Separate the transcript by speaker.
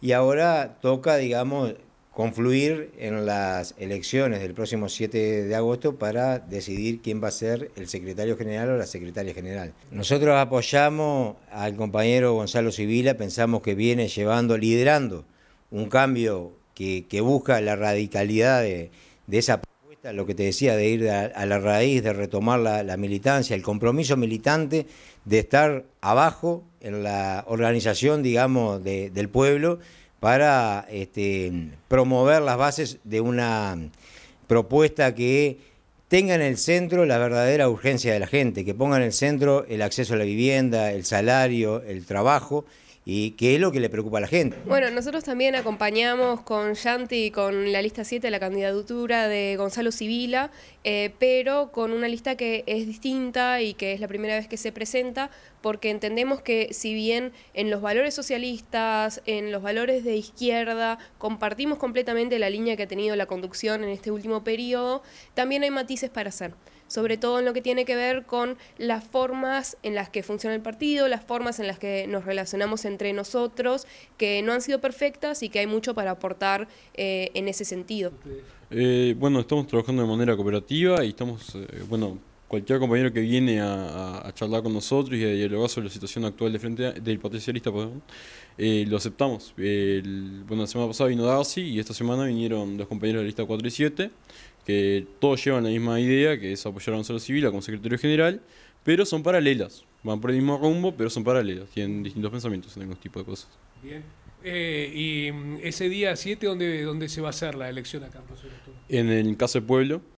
Speaker 1: Y ahora toca, digamos, confluir en las elecciones del próximo 7 de agosto para decidir quién va a ser el secretario general o la secretaria general. Nosotros apoyamos al compañero Gonzalo Sibila, pensamos que viene llevando, liderando un cambio que, busca la radicalidad de, de esa... Lo que te decía de ir a, la raíz, de retomar la, militancia, el compromiso militante de estar abajo en la organización, digamos, del pueblo para este, promover las bases de una propuesta que tenga en el centro la verdadera urgencia de la gente, que ponga en el centro el acceso a la vivienda, el salario, el trabajo y qué es lo que le preocupa a la gente.
Speaker 2: Bueno, nosotros también acompañamos con Yanti y con la lista 7 la candidatura de Gonzalo Civila, eh, pero con una lista que es distinta y que es la primera vez que se presenta, porque entendemos que si bien en los valores socialistas, en los valores de izquierda, compartimos completamente la línea que ha tenido la conducción en este último periodo, también hay matices para hacer sobre todo en lo que tiene que ver con las formas en las que funciona el partido, las formas en las que nos relacionamos entre nosotros, que no han sido perfectas y que hay mucho para aportar eh, en ese sentido.
Speaker 3: Eh, bueno, estamos trabajando de manera cooperativa y estamos, eh, bueno, cualquier compañero que viene a, charlar con nosotros y a dialogar sobre la situación actual de frente del potencialista, pues, eh, lo aceptamos. bueno, la semana pasada vino Darcy y esta semana vinieron los compañeros de la lista 4 y 7, que todos llevan la misma idea, que es apoyar a Gonzalo Civil como secretario general, pero son paralelas. Van por el mismo rumbo, pero son paralelas. Tienen distintos pensamientos en algún tipo de cosas.
Speaker 2: Bien. Eh, ¿Y mm, ese día 7 dónde, dónde
Speaker 1: se va a hacer la elección acá
Speaker 3: en En el caso de Pueblo,